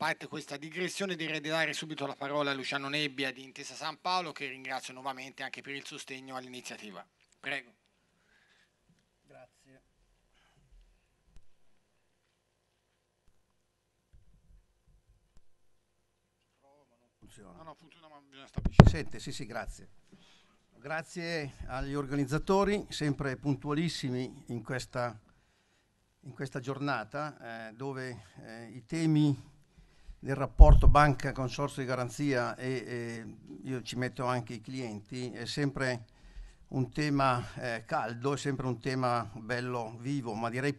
parte questa digressione direi di dare subito la parola a Luciano Nebbia di Intesa San Paolo che ringrazio nuovamente anche per il sostegno all'iniziativa. Prego. Grazie. Funziona. No, no, funziona ma bisogna stare Sente, sì, sì, grazie. Grazie agli organizzatori, sempre puntualissimi in questa, in questa giornata eh, dove eh, i temi del rapporto banca-consorzio di garanzia e, e, io ci metto anche i clienti, è sempre un tema eh, caldo, è sempre un tema bello vivo, ma direi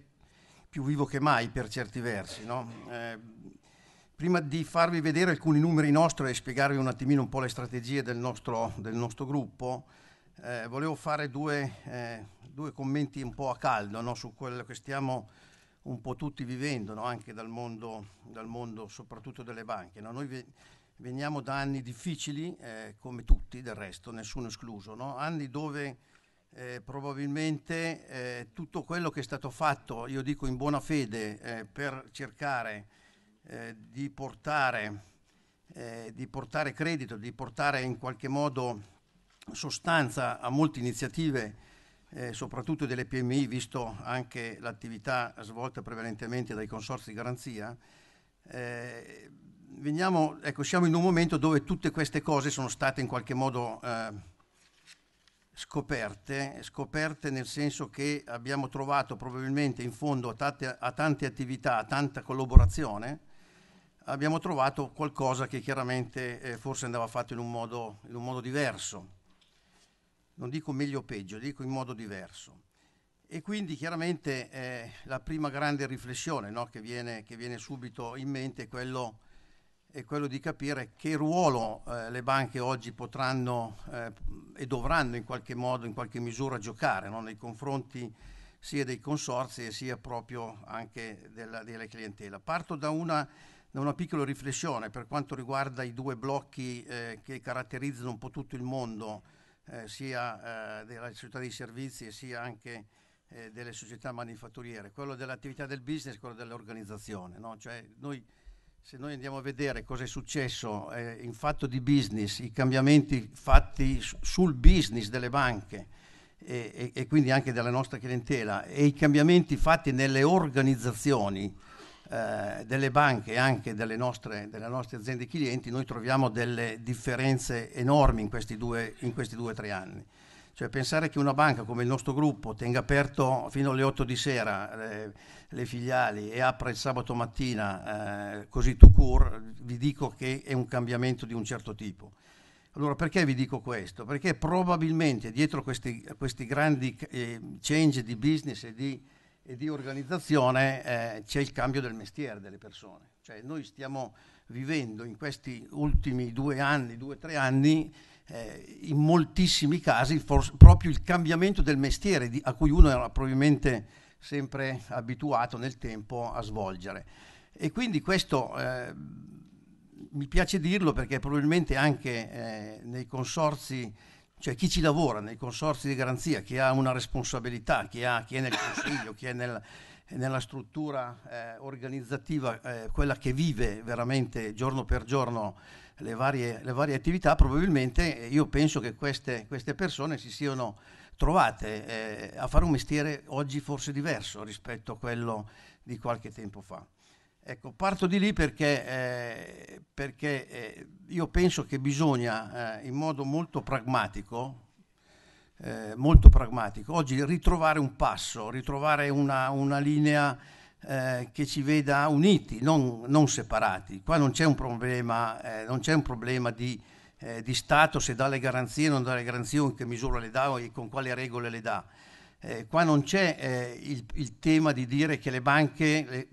più vivo che mai per certi versi. No? Eh, prima di farvi vedere alcuni numeri nostri e spiegarvi un attimino un po' le strategie del nostro, del nostro gruppo, eh, volevo fare due, eh, due, commenti un po' a caldo no? su quello che stiamo un po' tutti vivendo, no? anche dal mondo, dal mondo, soprattutto delle banche. No? Noi veniamo da anni difficili, eh, come tutti del resto, nessuno escluso, no? anni dove eh, probabilmente eh, tutto quello che è stato fatto, io dico in buona fede, eh, per cercare eh, di portare, eh, di portare credito, di portare in qualche modo sostanza a molte iniziative eh, soprattutto delle PMI, visto anche l'attività svolta prevalentemente dai consorzi di garanzia, eh, veniamo, ecco, siamo in un momento dove tutte queste cose sono state in qualche modo eh, scoperte, scoperte nel senso che abbiamo trovato probabilmente in fondo a tante, a tante attività, a tanta collaborazione, abbiamo trovato qualcosa che chiaramente eh, forse andava fatto in un modo, in un modo diverso non dico meglio o peggio, dico in modo diverso. E quindi chiaramente eh, la prima grande riflessione no, che, viene, che, viene, subito in mente è quello, è quello di capire che ruolo eh, le banche oggi potranno eh, e dovranno in qualche modo, in qualche misura giocare no, nei confronti sia dei consorzi sia proprio anche della, della clientela. Parto da una, da una, piccola riflessione per quanto riguarda i due blocchi eh, che caratterizzano un po' tutto il mondo eh, sia eh, della società dei servizi sia anche eh, delle società manifatturiere, quello dell'attività del business, quello dell'organizzazione. No? Cioè noi, se noi andiamo a vedere cosa è successo eh, in fatto di business, i cambiamenti fatti sul business delle banche e, e, e quindi anche della nostra clientela e i cambiamenti fatti nelle organizzazioni, eh, delle banche e anche delle nostre, delle nostre, aziende clienti, noi troviamo delle differenze enormi in questi due o tre anni. Cioè pensare che una banca come il nostro gruppo tenga aperto fino alle 8 di sera eh, le filiali e apra il sabato mattina eh, così to cure, vi dico che è un cambiamento di un certo tipo. Allora perché vi dico questo? Perché probabilmente dietro questi, questi grandi eh, change di business e di e di organizzazione eh, c'è il cambio del mestiere delle persone. Cioè noi stiamo vivendo in questi ultimi due anni, due o tre anni, eh, in moltissimi casi for- proprio il cambiamento del mestiere di- a cui uno era probabilmente sempre abituato nel tempo a svolgere. E quindi questo eh, mi piace dirlo perché probabilmente anche eh, nei consorzi cioè chi ci lavora nei consorzi di garanzia, chi ha una responsabilità, chi, ha, chi è nel consiglio, chi è nel, nella struttura eh, organizzativa, eh, quella che vive veramente giorno per giorno le varie, le varie attività, probabilmente eh, io penso che queste, queste persone si siano trovate eh, a fare un mestiere oggi forse diverso rispetto a quello di qualche tempo fa. Ecco, parto di lì perché, eh, perché eh, io penso che bisogna eh, in modo molto pragmatico, eh, molto pragmatico, oggi ritrovare un passo, ritrovare una, una linea eh, che ci veda uniti, non, non, separati. Qua non c'è un problema, eh, c'è un problema di, di, Stato se dà le garanzie o non dà le garanzie, in che misura le dà e con quale regole le dà. qua non c'è il, il, tema di dire che le banche, le,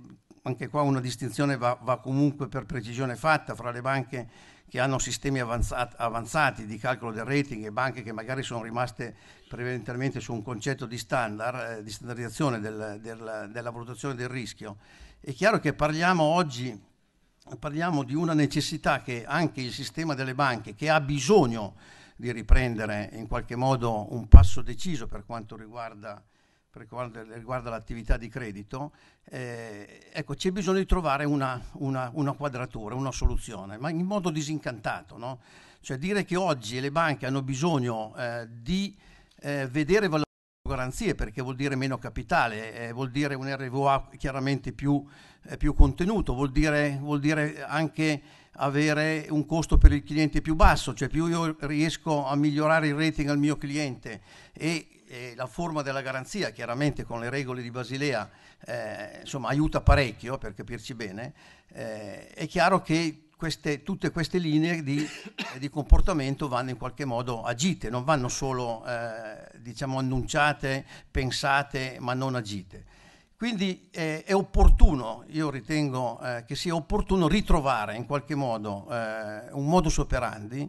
anche qua una distinzione va, va, comunque per precisione fatta fra le banche che hanno sistemi avanzati, avanzati di calcolo del rating e banche che magari sono rimaste prevalentemente su un concetto di standard, eh, di standardizzazione del, del, della valutazione del rischio. È chiaro che parliamo oggi parliamo di una necessità che anche il sistema delle banche, che ha bisogno di riprendere in qualche modo un passo deciso per quanto riguarda per quanto riguarda l'attività di credito, eh, ecco, c'è bisogno di trovare una, una, una, quadratura, una soluzione, ma in modo disincantato. No? Cioè dire che oggi le banche hanno bisogno eh, di eh, vedere valutare garanzie perché vuol dire meno capitale, eh, vuol dire un RVA chiaramente più, eh, più contenuto, vuol dire, vuol dire anche avere un costo per il cliente più basso, cioè più io riesco a migliorare il rating al mio cliente e e la forma della garanzia, chiaramente con le regole di Basilea, eh, insomma, aiuta parecchio per capirci bene, eh, è chiaro che queste, tutte queste linee di, di, comportamento vanno in qualche modo agite, non vanno solo eh, diciamo annunciate, pensate, ma non agite. Quindi eh, è opportuno, io ritengo eh, che sia opportuno ritrovare in qualche modo eh, un modus operandi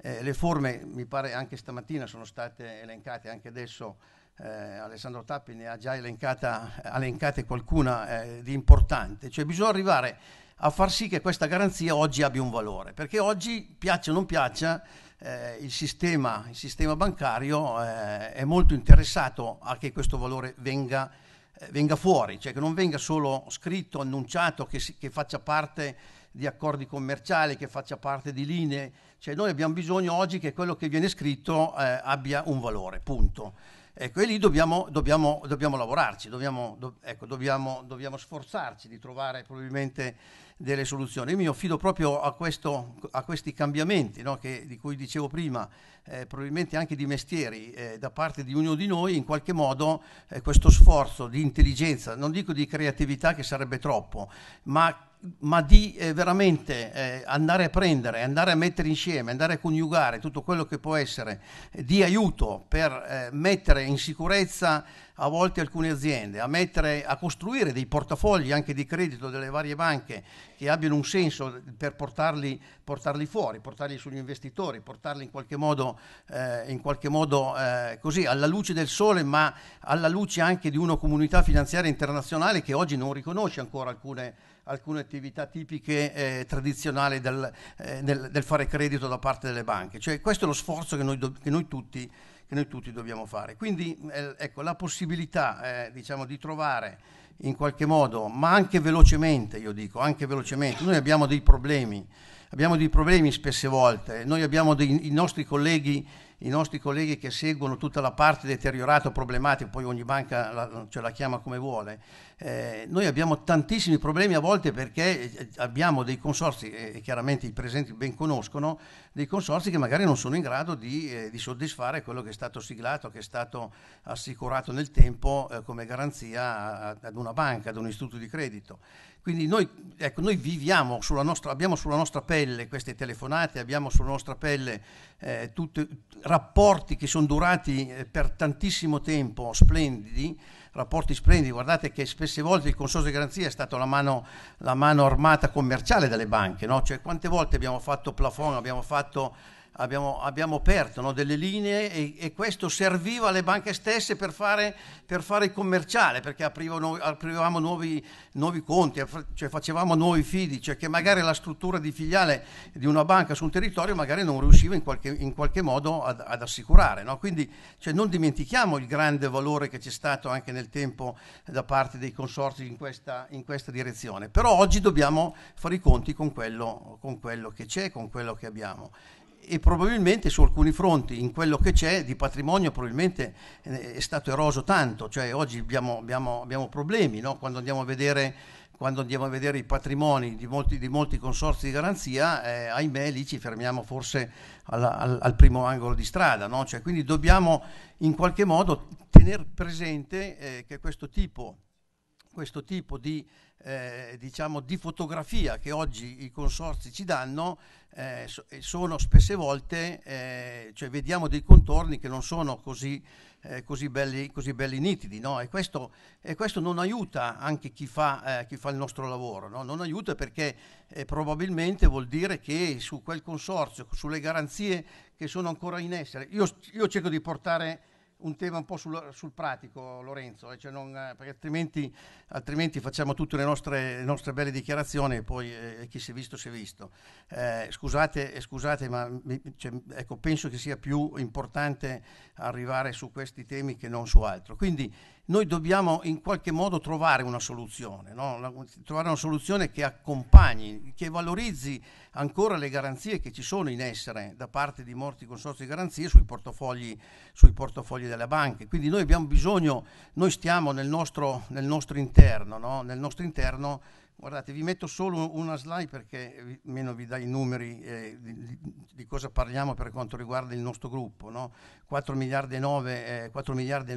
eh, le forme, mi pare anche stamattina, sono state elencate, anche adesso eh, Alessandro Tappi ne ha già elencate qualcuna eh, di importante. Cioè bisogna arrivare a far sì che questa garanzia oggi abbia un valore, perché oggi, piaccia o non piaccia, eh, il sistema, il, sistema, bancario eh, è molto interessato a che questo valore venga, eh, venga, fuori, cioè che non venga solo scritto, annunciato, che, si, che faccia parte di accordi commerciali, che faccia parte di linee, cioè noi abbiamo bisogno oggi che quello che viene scritto eh, abbia un valore, punto. Ecco, e lì dobbiamo, dobbiamo, dobbiamo lavorarci, dobbiamo, do, ecco, dobbiamo, sforzarci di trovare probabilmente delle soluzioni. Io mi affido proprio a, questo, a questi cambiamenti no, che, di cui dicevo prima, eh, probabilmente anche di mestieri, eh, da parte di ognuno di noi, in qualche modo eh, questo sforzo di intelligenza, non dico di creatività che sarebbe troppo, ma ma di eh, veramente eh, andare a prendere, andare a mettere insieme, andare a coniugare tutto quello che può essere di aiuto per eh, mettere in sicurezza a volte alcune aziende, a, mettere, a costruire dei portafogli anche di credito delle varie banche che abbiano un senso per portarli, portarli fuori, portarli sugli investitori, portarli in qualche modo, eh, in qualche modo eh, così alla luce del sole, ma alla luce anche di una comunità finanziaria internazionale che oggi non riconosce ancora alcune alcune attività tipiche eh, tradizionali del, eh, del, del, fare credito da parte delle banche. Cioè, questo è lo sforzo che noi, do, che noi, tutti, che noi tutti, dobbiamo fare. Quindi eh, ecco, la possibilità eh, diciamo, di trovare in qualche modo, ma anche velocemente, io dico, anche velocemente, noi abbiamo dei problemi abbiamo dei problemi spesse volte, noi abbiamo dei, i nostri colleghi i nostri colleghi che seguono tutta la parte deteriorata, problematica, poi ogni banca la, ce la chiama come vuole. Eh, noi abbiamo tantissimi problemi a volte perché eh, abbiamo dei consorsi, e chiaramente i presenti ben conoscono, dei consorsi che magari non sono in grado di, eh, di soddisfare quello che è stato siglato, che è stato assicurato nel tempo eh, come garanzia ad una banca, ad un istituto di credito. Quindi noi, ecco, noi viviamo sulla nostra, abbiamo sulla nostra pelle queste telefonate, abbiamo sulla nostra pelle eh, tutte, rapporti che sono durati eh, per tantissimo tempo, splendidi, rapporti splendidi, guardate che spesse volte il consorzio di garanzia è stato la mano, la mano armata commerciale delle banche, no? cioè quante volte abbiamo fatto plafond, abbiamo fatto abbiamo, abbiamo perso no, delle linee e, e, questo serviva alle banche stesse per fare, per fare il commerciale, perché aprivano, aprivamo nuovi, nuovi conti, cioè facevamo nuovi fidi, cioè che magari la struttura di filiale di una banca su un territorio magari non riusciva in qualche, in qualche modo ad, ad assicurare. No? Quindi cioè, non dimentichiamo il grande valore che c'è stato anche nel tempo da parte dei consorzi in questa, in questa direzione. Però oggi dobbiamo fare i conti con quello, con quello che c'è, con quello che abbiamo e probabilmente su alcuni fronti, in quello che c'è di patrimonio, probabilmente eh, è stato eroso tanto, cioè oggi abbiamo, abbiamo, abbiamo problemi no? quando, andiamo vedere, quando, andiamo a vedere, i patrimoni di molti, di molti consorzi di garanzia, eh, ahimè lì ci fermiamo forse alla, al, al, primo angolo di strada, no? cioè, quindi dobbiamo in qualche modo tenere presente eh, che questo tipo, questo tipo di eh, diciamo, di fotografia che oggi i consorzi ci danno eh, sono spesse volte, eh, cioè vediamo dei contorni che non sono così, eh, così, belli, così belli, nitidi no? e, questo, e, questo, non aiuta anche chi fa, eh, chi fa il nostro lavoro, no? non aiuta perché eh, probabilmente vuol dire che su quel consorzio, sulle garanzie che sono ancora in essere, io, io cerco di portare un tema un po' sul, sul pratico, Lorenzo, eh, cioè non, eh, perché altrimenti, altrimenti, facciamo tutte le nostre, le nostre belle dichiarazioni e poi eh, eh chi si è visto si è visto. Eh, scusate, scusate, ma mi, cioè, ecco, penso che sia più importante arrivare su questi temi che non su altro. Quindi noi dobbiamo in qualche modo trovare una soluzione, no? trovare una soluzione che accompagni, che valorizzi ancora le garanzie che ci sono in essere da parte di molti consorzi di garanzie sui portafogli, sui portafogli delle banche. Quindi noi abbiamo bisogno, noi stiamo nel nostro, nel nostro interno, no? nel nostro interno Guardate, vi metto solo una slide perché meno vi dà i numeri eh, di, di, cosa parliamo per quanto riguarda il nostro gruppo. No? 4 miliardi e 9, eh, miliardi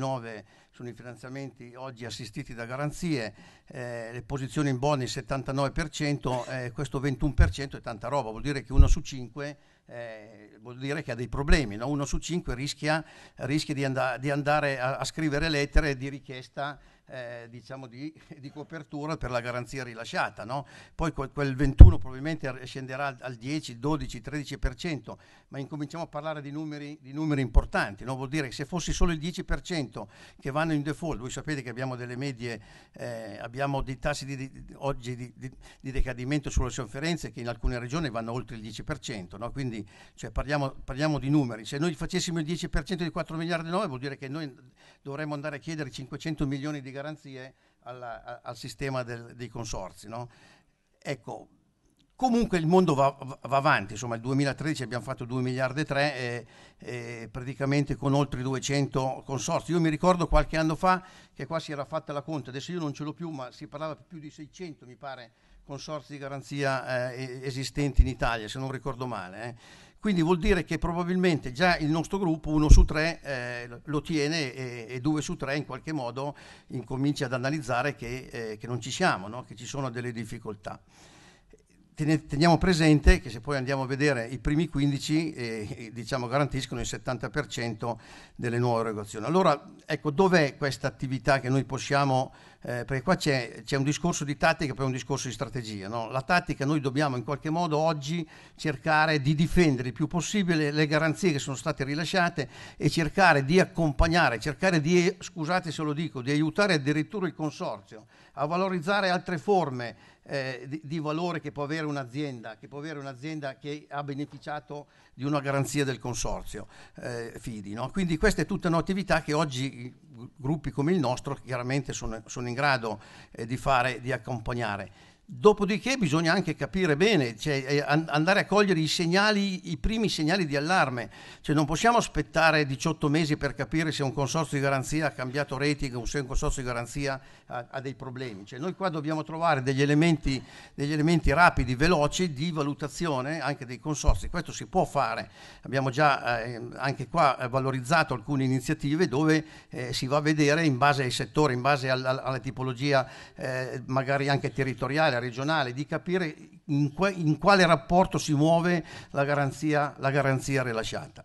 sono i finanziamenti oggi assistiti da garanzie, eh, le posizioni in buoni 79%, eh, questo 21% è tanta roba, vuol dire che uno su cinque eh, vuol dire che ha dei problemi, no? uno su cinque rischia, rischia di, and- di, andare a-, a scrivere lettere di richiesta eh, diciamo di, di, copertura per la garanzia rilasciata. No? Poi quel, quel, 21 probabilmente scenderà al, al 10, 12, 13%, ma incominciamo a parlare di numeri, di numeri importanti. No? Vuol dire che se fossi solo il 10% che va vanno in default. Voi sapete che abbiamo delle medie, eh, abbiamo dei tassi di, di, oggi di, di, decadimento sulle sofferenze che in alcune regioni vanno oltre il 10%, no? quindi cioè, parliamo, parliamo, di numeri. Se noi facessimo il 10% di 4 miliardi e 9 vuol dire che noi dovremmo andare a chiedere 500 milioni di garanzie alla, a, al sistema del, dei consorzi. No? Ecco, Comunque il mondo va, va, avanti, insomma il 2013 abbiamo fatto 2 miliardi e 3 eh, eh, praticamente con oltre 200 consorzi. Io mi ricordo qualche anno fa che qua si era fatta la conta, adesso io non ce l'ho più, ma si parlava di più di 600 mi pare consorzi di garanzia eh, esistenti in Italia, se non ricordo male. Eh. Quindi vuol dire che probabilmente già il nostro gruppo uno su tre eh, lo tiene e, e, due su tre in qualche modo incomincia ad analizzare che, eh, che non ci siamo, no? che ci sono delle difficoltà teniamo presente che se poi andiamo a vedere i primi 15 eh, eh, diciamo garantiscono il 70% delle nuove erogazioni. Allora ecco dov'è questa attività che noi possiamo, eh, perché qua c'è, un discorso di tattica e poi un discorso di strategia. No? La tattica noi dobbiamo in qualche modo oggi cercare di difendere il più possibile le garanzie che sono state rilasciate e cercare di accompagnare, cercare di, scusate se lo dico, di aiutare addirittura il consorzio a valorizzare altre forme eh, di, di, valore che può avere un'azienda, che può avere un'azienda che ha beneficiato di una garanzia del consorzio eh, FIDI. No? Quindi questa è tutta un'attività che oggi gruppi come il nostro chiaramente sono, sono in grado eh, di fare, di accompagnare. Dopodiché bisogna anche capire bene, cioè eh, andare a cogliere i segnali, i primi segnali di allarme. Cioè non possiamo aspettare 18 mesi per capire se un consorzio di garanzia ha cambiato rating o se un consorzio di garanzia ha, ha dei problemi. Cioè noi qua dobbiamo trovare degli elementi, degli elementi, rapidi, veloci di valutazione anche dei consorzi. Questo si può fare. Abbiamo già eh, anche qua eh, valorizzato alcune iniziative dove eh, si va a vedere in base ai settori, in base al, al, alla tipologia eh, magari anche territoriale regionale, di capire in, que, in quale rapporto si muove la garanzia, la garanzia rilasciata.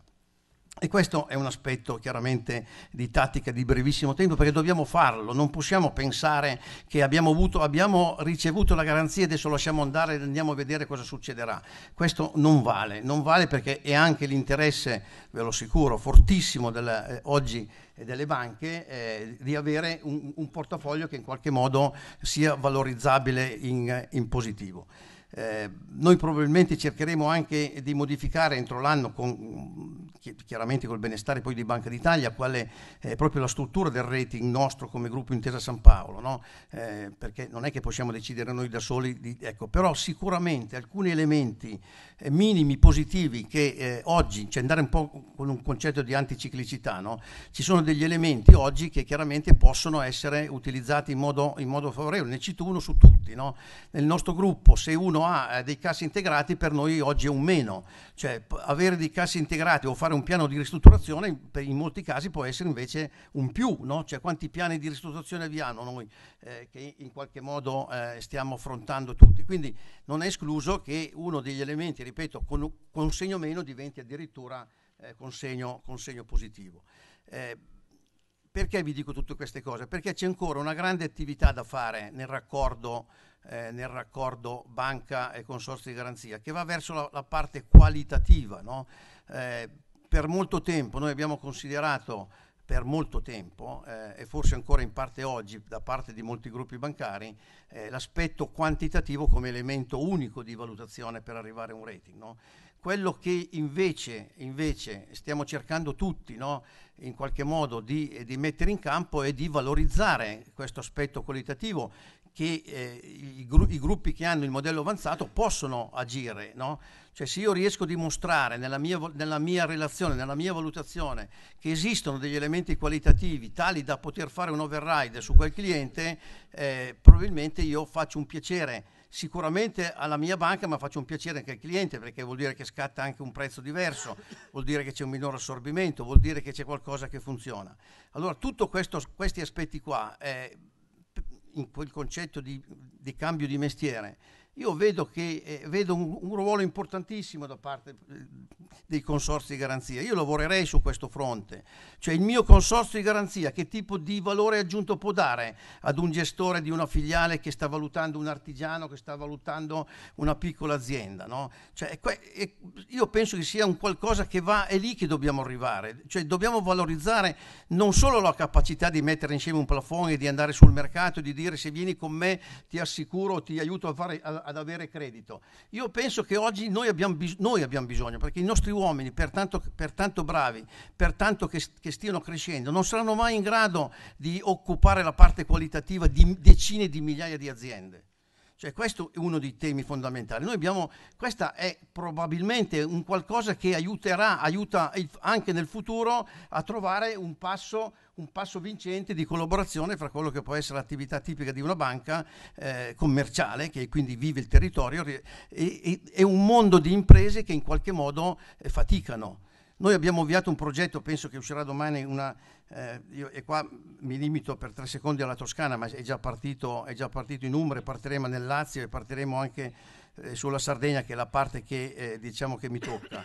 E questo è un aspetto chiaramente di tattica di brevissimo tempo perché dobbiamo farlo, non possiamo pensare che abbiamo, avuto, abbiamo ricevuto la garanzia e adesso lasciamo andare e andiamo a vedere cosa succederà. Questo non vale, non vale perché è anche l'interesse, ve lo assicuro, fortissimo della, eh, oggi eh, delle banche eh, di avere un, un, portafoglio che in qualche modo sia valorizzabile in, in positivo. Eh, noi probabilmente cercheremo anche di modificare entro l'anno con chiaramente col benestare poi di Banca d'Italia, qual è eh, proprio la struttura del rating nostro come gruppo Intesa San Paolo, no? eh, perché non è che possiamo decidere noi da soli, di, ecco, però sicuramente alcuni elementi eh, minimi positivi che eh, oggi, cioè andare un po' con un concetto di anticiclicità, no? ci sono degli elementi oggi che chiaramente possono essere utilizzati in modo, in modo favorevole, ne cito uno su tutti, no? nel nostro gruppo se uno ha eh, dei cassi integrati per noi oggi è un meno, cioè avere dei cassi integrati o fare fare un piano di ristrutturazione in molti casi può essere invece un più, no? cioè quanti piani di ristrutturazione abbiamo noi eh, che in qualche modo eh, stiamo affrontando tutti. Quindi non è escluso che uno degli elementi, ripeto, con, consegno meno diventi addirittura eh, consegno, consegno, positivo. Eh, perché vi dico tutte queste cose? Perché c'è ancora una grande attività da fare nel raccordo eh, nel raccordo banca e consorzio di garanzia, che va verso la, la parte qualitativa, no? eh, per molto tempo noi abbiamo considerato per molto tempo eh, e forse ancora in parte oggi da parte di molti gruppi bancari eh, l'aspetto quantitativo come elemento unico di valutazione per arrivare a un rating. No? Quello che invece, invece, stiamo cercando tutti no? in qualche modo di, di mettere in campo è di valorizzare questo aspetto qualitativo che eh, i, gru- i, gruppi che hanno il modello avanzato possono agire. No? Cioè, se io riesco a dimostrare nella mia, nella mia, relazione, nella mia valutazione, che esistono degli elementi qualitativi tali da poter fare un override su quel cliente, eh, probabilmente io faccio un piacere sicuramente alla mia banca, ma faccio un piacere anche al cliente perché vuol dire che scatta anche un prezzo diverso, vuol dire che c'è un minor assorbimento, vuol dire che c'è qualcosa che funziona. Allora, tutti questi aspetti qua. Eh, in quel concetto di, di cambio di mestiere io vedo, che, eh, vedo un, un, ruolo importantissimo da parte eh, dei consorsi di garanzia. Io lavorerei su questo fronte. Cioè il mio consorzio di garanzia che tipo di valore aggiunto può dare ad un gestore di una filiale che sta valutando un artigiano, che sta valutando una piccola azienda? No? Cioè, io penso che sia un qualcosa che va, è lì che dobbiamo arrivare. Cioè dobbiamo valorizzare non solo la capacità di mettere insieme un plafond e di andare sul mercato e di dire se vieni con me ti assicuro, ti aiuto a fare ad avere credito. Io penso che oggi noi abbiamo, bis- noi abbiamo bisogno, perché i nostri uomini, per tanto, per tanto bravi, per tanto che, che, stiano crescendo, non saranno mai in grado di occupare la parte qualitativa di decine di migliaia di aziende. Cioè, questo è uno dei temi fondamentali. Noi abbiamo, questa è probabilmente un qualcosa che aiuterà, aiuta anche nel futuro a trovare un passo, un passo vincente di collaborazione fra quello che può essere l'attività tipica di una banca eh, commerciale, che quindi vive il territorio, e, e, e, un mondo di imprese che in qualche modo eh, faticano. Noi abbiamo avviato un progetto, penso che uscirà domani una, eh, io, e qua mi limito per tre secondi alla Toscana, ma è già partito, è già partito in Umbria, partiremo nel Lazio e partiremo anche eh, sulla Sardegna, che è la parte che eh, diciamo che mi tocca.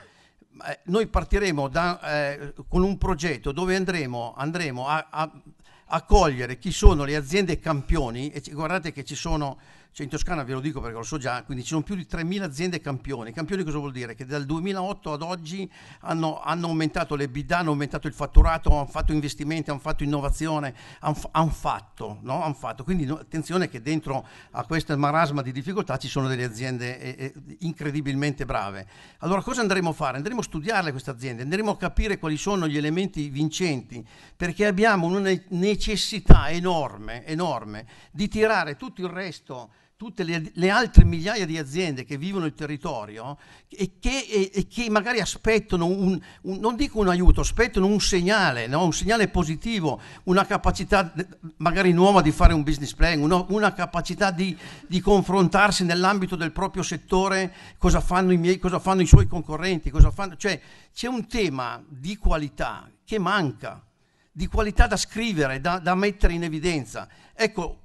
Eh, noi partiremo da, eh, con un progetto dove andremo, andremo a, a, a cogliere chi sono le aziende campioni, e guardate che ci sono cioè in Toscana ve lo dico perché lo so già, quindi ci sono più di 3.000 aziende campioni. Campioni cosa vuol dire? Che dal 2008 ad oggi hanno, hanno aumentato le bid, hanno aumentato il fatturato, hanno fatto investimenti, hanno fatto innovazione, hanno, han fatto, no? han fatto, Quindi no, attenzione che dentro a questo marasma di difficoltà ci sono delle aziende eh, eh, incredibilmente brave. Allora cosa andremo a fare? Andremo a studiarle queste aziende, andremo a capire quali sono gli elementi vincenti, perché abbiamo una necessità enorme, enorme di tirare tutto il resto tutte le, le, altre migliaia di aziende che vivono il territorio e che, e, e che magari aspettano, un, un, non dico un aiuto, aspettano un segnale, no? un segnale positivo, una capacità magari nuova di fare un business plan, una, una capacità di, di, confrontarsi nell'ambito del proprio settore, cosa fanno i, miei, cosa fanno i suoi concorrenti, cosa fanno, cioè c'è un tema di qualità che manca, di qualità da scrivere, da, da mettere in evidenza. Ecco,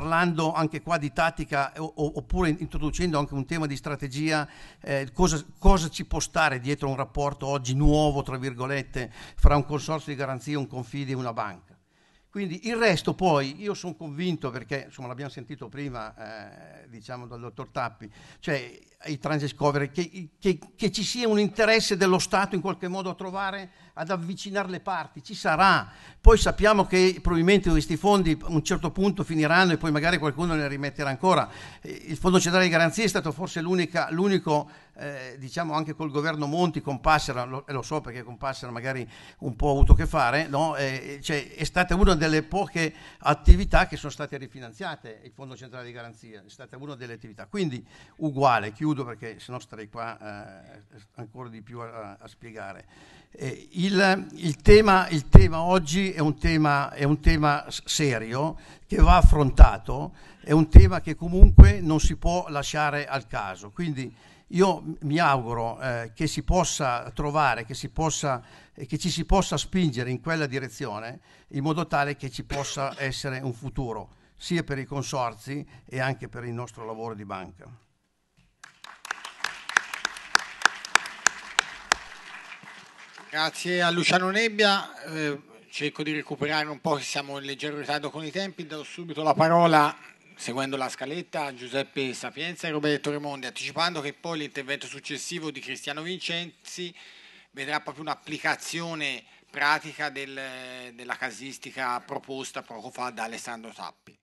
parlando anche qua di tattica o, oppure introducendo anche un tema di strategia, eh, cosa, cosa, ci può stare dietro un rapporto oggi nuovo, tra virgolette, fra un consorzio di garanzia, un confidi e una banca. Quindi il resto poi, io sono convinto perché, insomma l'abbiamo sentito prima, eh, diciamo dal dottor Tappi, cioè ai trans discovery, che, che, che, ci sia un interesse dello Stato in qualche modo a trovare, ad avvicinare le parti, ci sarà. Poi sappiamo che probabilmente questi fondi a un certo punto finiranno e poi magari qualcuno ne rimetterà ancora. Eh, il Fondo Centrale di Garanzia è stato forse l'unico, eh, diciamo anche col governo Monti, con Passera, lo, e lo so perché con Passera magari un po' ha avuto che fare, no? eh, cioè, è stata una delle poche attività che sono state rifinanziate, il Fondo Centrale di Garanzia, è stata una delle attività. Quindi uguale, chiudo chiudo perché sennò starei qua eh, ancora di più a, a spiegare. Eh, il, il, tema, il, tema, oggi è un tema, è un tema serio che va affrontato, è un tema che comunque non si può lasciare al caso. Quindi io mi auguro eh, che si possa trovare, che, si possa, eh, che, ci si possa spingere in quella direzione in modo tale che ci possa essere un futuro sia per i consorzi e anche per il nostro lavoro di banca. Grazie a Luciano Nebbia, eh, cerco di recuperare un po' che siamo in leggero ritardo con i tempi, do subito la parola, seguendo la scaletta, a Giuseppe Sapienza e Roberto Remondi, anticipando che poi l'intervento successivo di Cristiano Vincenzi vedrà proprio un'applicazione pratica del, della casistica proposta poco fa da Alessandro Sappi.